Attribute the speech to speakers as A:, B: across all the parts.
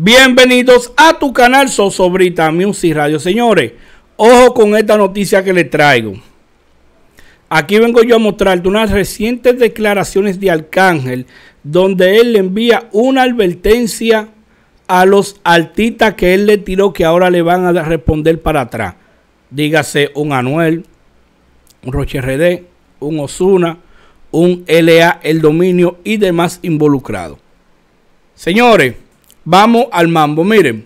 A: Bienvenidos a tu canal Sosobrita Music Radio. Señores, ojo con esta noticia que les traigo. Aquí vengo yo a mostrarte unas recientes declaraciones de Arcángel, donde él le envía una advertencia a los artistas que él le tiró que ahora le van a responder para atrás. Dígase un Anuel, un Roche RD, un Osuna, un LA, el dominio y demás involucrados. Señores, Vamos al mambo. Miren,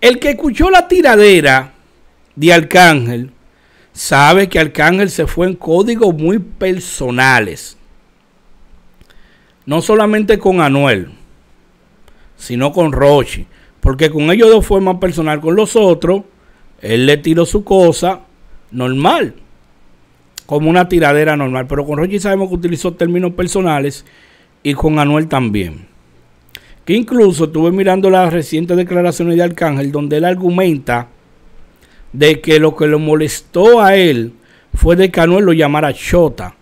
A: el que escuchó la tiradera de Arcángel sabe que Arcángel se fue en códigos muy personales. No solamente con Anuel, sino con Roche, Porque con ellos dos fue más personal. Con los otros, él le tiró su cosa normal. Como una tiradera normal. Pero con Roche sabemos que utilizó términos personales y con Anuel también que incluso estuve mirando las recientes declaraciones de Arcángel, donde él argumenta de que lo que lo molestó a él fue de que Anuel lo llamara Chota.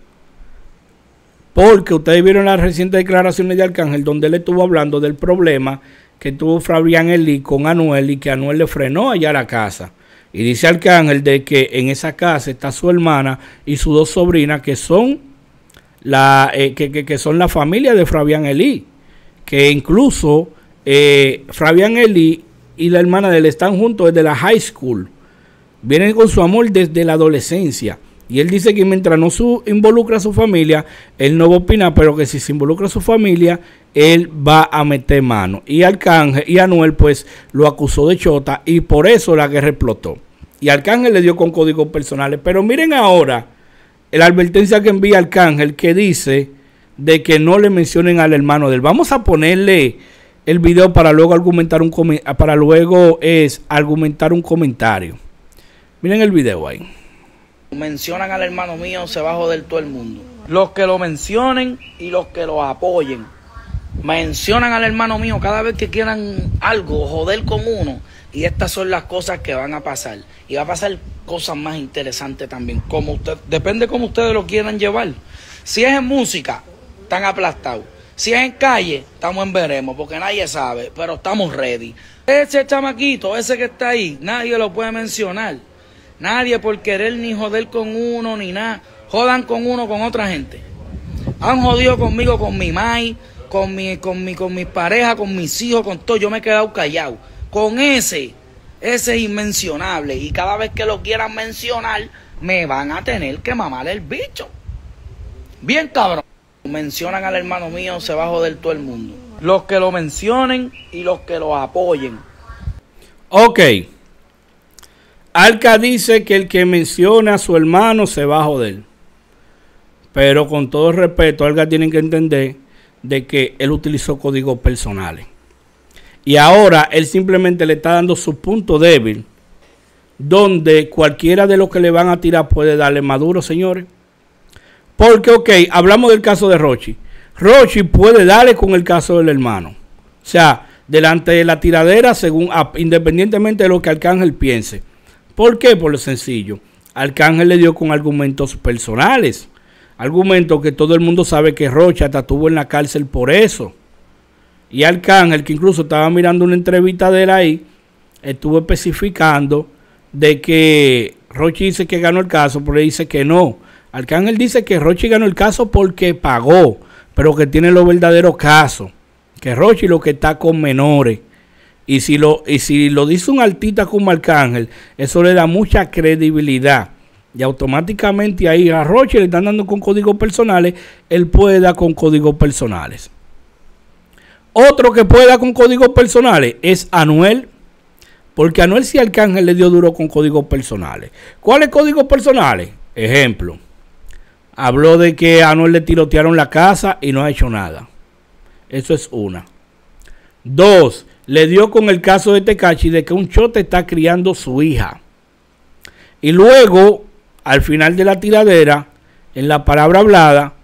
A: Porque ustedes vieron las recientes declaraciones de Arcángel, donde él estuvo hablando del problema que tuvo Fabián Eli con Anuel y que Anuel le frenó allá a la casa. Y dice Arcángel de que en esa casa está su hermana y sus dos sobrinas que son la, eh, que, que son la familia de Fabián Elí que incluso eh, Fabián Eli y la hermana de él están juntos desde la high school. Vienen con su amor desde la adolescencia. Y él dice que mientras no su, involucra a su familia, él no va a opinar, pero que si se involucra a su familia, él va a meter mano. Y Arcángel y Anuel, pues, lo acusó de chota y por eso la guerra explotó. Y Arcángel le dio con códigos personales. Pero miren ahora la advertencia que envía Arcángel que dice de que no le mencionen al hermano del Vamos a ponerle el video para luego argumentar un para luego es argumentar un comentario. Miren el video ahí.
B: Mencionan al hermano mío, se va a joder todo el mundo. Los que lo mencionen y los que lo apoyen. Mencionan al hermano mío cada vez que quieran algo, joder con uno. Y estas son las cosas que van a pasar. Y va a pasar cosas más interesantes también. Como usted, depende como ustedes lo quieran llevar. Si es en música, están aplastados. Si es en calle, estamos en veremos, porque nadie sabe, pero estamos ready. Ese chamaquito, ese que está ahí, nadie lo puede mencionar. Nadie por querer ni joder con uno ni nada. Jodan con uno con otra gente. Han jodido conmigo, con mi mai, con mi, con mi, con mis parejas, con mis hijos, con todo. Yo me he quedado callado. Con ese, ese es inmencionable. Y cada vez que lo quieran mencionar, me van a tener que mamar el bicho. Bien cabrón mencionan al hermano mío, se va a joder todo el mundo. Los que lo mencionen y los que lo apoyen.
A: Ok. Alca dice que el que menciona a su hermano se va a joder. Pero con todo respeto, Alca tienen que entender de que él utilizó códigos personales. Y ahora él simplemente le está dando su punto débil, donde cualquiera de los que le van a tirar puede darle maduro, señores. Porque, ok, hablamos del caso de Rochi. Rochi puede darle con el caso del hermano. O sea, delante de la tiradera, según independientemente de lo que Arcángel piense. ¿Por qué? Por lo sencillo. Arcángel le dio con argumentos personales. Argumentos que todo el mundo sabe que Rochi hasta estuvo en la cárcel por eso. Y Arcángel, que incluso estaba mirando una entrevista de él ahí, estuvo especificando de que Rochi dice que ganó el caso, pero él dice que no Arcángel dice que Rochi ganó el caso porque pagó, pero que tiene los verdaderos casos. Que Rochi lo que está con menores. Y si lo, y si lo dice un artista como Arcángel, eso le da mucha credibilidad. Y automáticamente ahí a Roche le están dando con códigos personales, él puede dar con códigos personales. Otro que puede dar con códigos personales es Anuel. Porque Anuel si Arcángel le dio duro con códigos personales. ¿Cuáles códigos personales? Ejemplo. Habló de que a Anuel le tirotearon la casa y no ha hecho nada. Eso es una. Dos, le dio con el caso de Tecachi de que un chote está criando su hija. Y luego, al final de la tiradera, en la palabra hablada,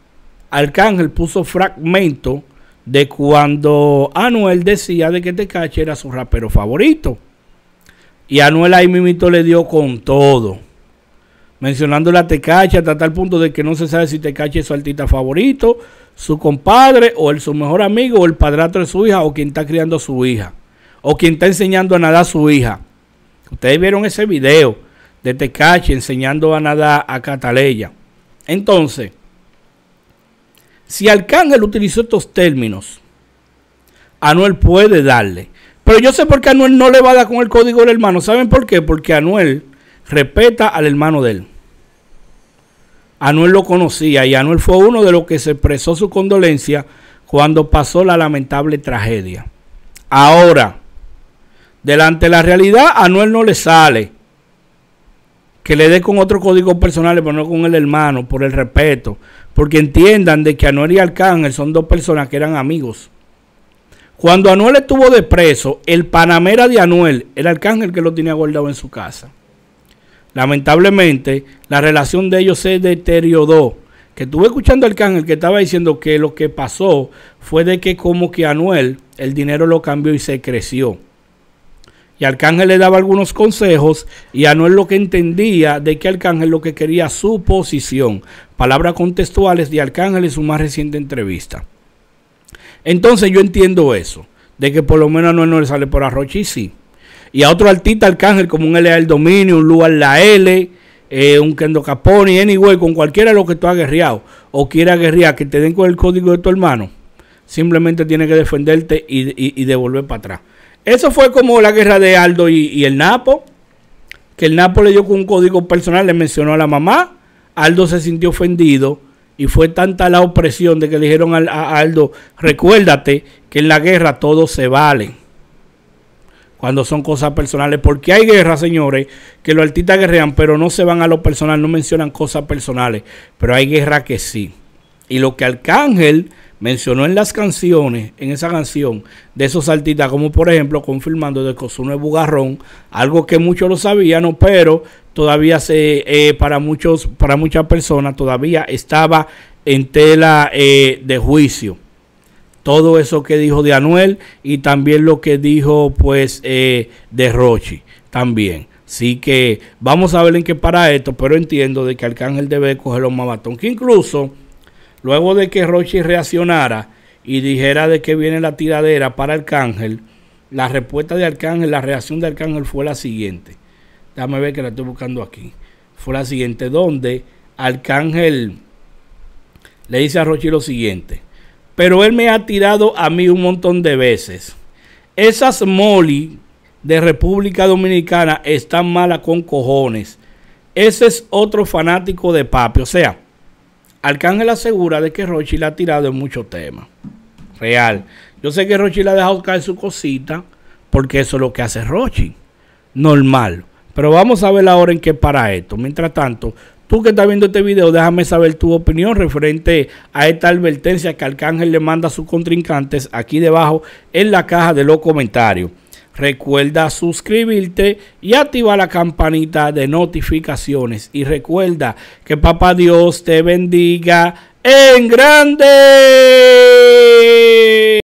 A: Arcángel puso fragmento de cuando Anuel decía de que Tecachi era su rapero favorito. Y Anuel ahí mismo le dio con todo mencionando la Tecache hasta tal punto de que no se sabe si Tecache es su artista favorito, su compadre o el, su mejor amigo o el padrastro de su hija o quien está criando a su hija o quien está enseñando a nadar a su hija. Ustedes vieron ese video de Tecache enseñando a nadar a Cataleya. Entonces, si Arcángel utilizó estos términos, Anuel puede darle. Pero yo sé por qué Anuel no le va a dar con el código del hermano. ¿Saben por qué? Porque Anuel respeta al hermano de él. Anuel lo conocía y Anuel fue uno de los que se expresó su condolencia cuando pasó la lamentable tragedia. Ahora, delante de la realidad, Anuel no le sale que le dé con otro código personal, pero no con el hermano, por el respeto, porque entiendan de que Anuel y Arcángel son dos personas que eran amigos. Cuando Anuel estuvo de preso, el panamera de Anuel, el Arcángel que lo tenía guardado en su casa. Lamentablemente, la relación de ellos se deterioró. Que estuve escuchando al Cángel que estaba diciendo que lo que pasó fue de que como que Anuel el dinero lo cambió y se creció. Y Arcángel le daba algunos consejos y Anuel lo que entendía de que Arcángel lo que quería su posición. Palabras contextuales de Arcángel en su más reciente entrevista. Entonces yo entiendo eso, de que por lo menos Anuel no le sale por y sí y a otro artista arcángel como un L.A. El Dominio, un Lugar La L, eh, un Kendo Caponi, anyway, con cualquiera de los que tú has guerreado o quieras guerrear, que te den con el código de tu hermano, simplemente tiene que defenderte y, devolver para atrás. Eso fue como la guerra de Aldo y, el Napo, que el Napo le dio con un código personal, le mencionó a la mamá, Aldo se sintió ofendido y fue tanta la opresión de que le dijeron a, Aldo, recuérdate que en la guerra todo se vale cuando son cosas personales, porque hay guerras, señores, que los artistas guerrean, pero no se van a lo personal, no mencionan cosas personales, pero hay guerra que sí. Y lo que Arcángel mencionó en las canciones, en esa canción, de esos artistas, como por ejemplo, confirmando de Cosuno es Bugarrón, algo que muchos lo sabían, pero todavía se, eh, para muchos, para muchas personas, todavía estaba en tela eh, de juicio todo eso que dijo de Anuel y también lo que dijo pues eh, de Rochi también. Así que vamos a ver en qué para esto, pero entiendo de que Arcángel debe coger los mamatón. Que incluso luego de que Rochi reaccionara y dijera de que viene la tiradera para Arcángel, la respuesta de Arcángel, la reacción de Arcángel fue la siguiente. dame ver que la estoy buscando aquí. Fue la siguiente, donde Arcángel le dice a Rochi lo siguiente pero él me ha tirado a mí un montón de veces. Esas Molly de República Dominicana están malas con cojones. Ese es otro fanático de papi. O sea, Arcángel asegura de que Rochi la ha tirado en muchos temas. Real. Yo sé que Rochi le ha dejado caer su cosita porque eso es lo que hace Rochi. Normal. Pero vamos a ver ahora en qué para esto. Mientras tanto, Tú que estás viendo este video, déjame saber tu opinión referente a esta advertencia que Arcángel le manda a sus contrincantes aquí debajo en la caja de los comentarios. Recuerda suscribirte y activar la campanita de notificaciones. Y recuerda que Papá Dios te bendiga en grande.